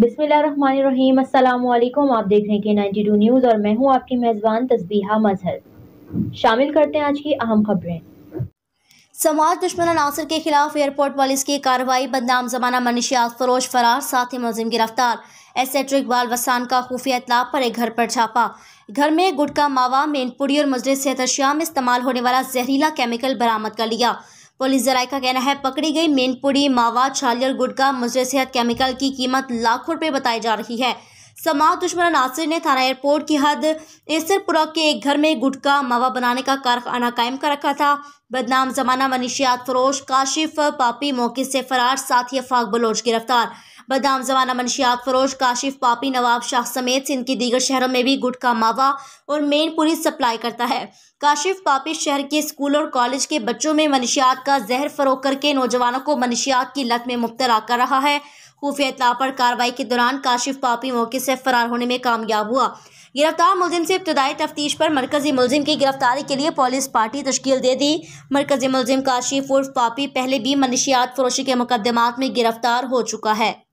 बिस्मिल्लाम असलम आप देख रहे हैं कि टू न्यूज़ और मैं हूँ आपकी मेज़बान तस्बीहा मजहर शामिल करते हैं आज की अहम खबरें समाज दुश्मन अनासर के खिलाफ एयरपोर्ट पुलिस की कार्रवाई बदनाम जमाना मनशियात फरोश फरार साथ ही मुलिम गिरफ्तार एस एच इकबाल वसान का खुफिया इतलाब पर एक घर पर छापा घर में गुटका मावा मेनपुड़ी और मुजर सेहत अशिया में इस्तेमाल होने वाला जहरीला केमिकल बरामद कर लिया पुलिस जराय का कहना है पकड़ी गई मेनपुरी मावा छालियर गुटका मुजर सेहत केमिकल की कीमत लाखों रुपये बताई जा रही है समाज दुश्मन नासिर ने थाना एयरपोर्ट की हद इसरपुरा के एक घर में गुटका मावा बनाने का कारखाना कायम कर रखा था बदनाम जमाना मनीषियात फरोश काशिफ पापी मौके से फरार साथ ही अफाक बलोच गिरफ्तार बदाम जवाना मनशियात फरोश काशिफ पापी नवाब शाह समेत सिंध के दीगर शहरों में भी गुटखा मावा और मेन पुलिस सप्लाई करता है काशिफ पापी शहर के स्कूल और कॉलेज के बच्चों में मनशियात का जहर फरोख करके नौजवानों को मनशियात की लत में मुबतला कर रहा है खुफिया इतला पर कार्रवाई के दौरान काशिफ पापी मौके से फरार होने में कामयाब हुआ गिरफ्तार मुलिम से इब्तदाई तफ्तीश पर मरकजी मुलिम की गिरफ्तारी के लिए पुलिस पार्टी तश्कील दे दी मरकजी मुलिम काशिफ उर्फ पापी पहले भी मनशियात फरोशी के मुकदमात में गिरफ्तार हो चुका है